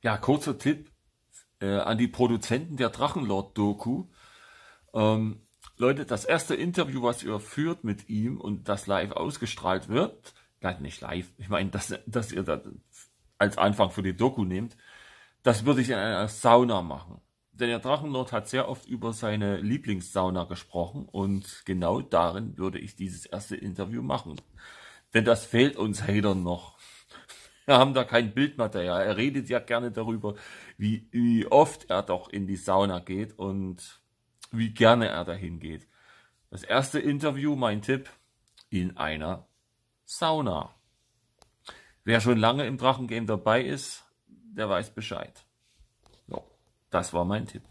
Ja, kurzer Tipp äh, an die Produzenten der Drachenlord-Doku. Ähm, Leute, das erste Interview, was ihr führt mit ihm und das live ausgestrahlt wird, nein, nicht live, ich meine, dass, dass ihr das als Anfang für die Doku nehmt, das würde ich in einer Sauna machen. Denn der Drachenlord hat sehr oft über seine Lieblingssauna gesprochen und genau darin würde ich dieses erste Interview machen. Denn das fehlt uns Hatern noch. Wir haben da kein Bildmaterial. Er redet ja gerne darüber, wie, wie oft er doch in die Sauna geht und wie gerne er dahin geht. Das erste Interview, mein Tipp, in einer Sauna. Wer schon lange im Drachengame dabei ist, der weiß Bescheid. Ja, das war mein Tipp.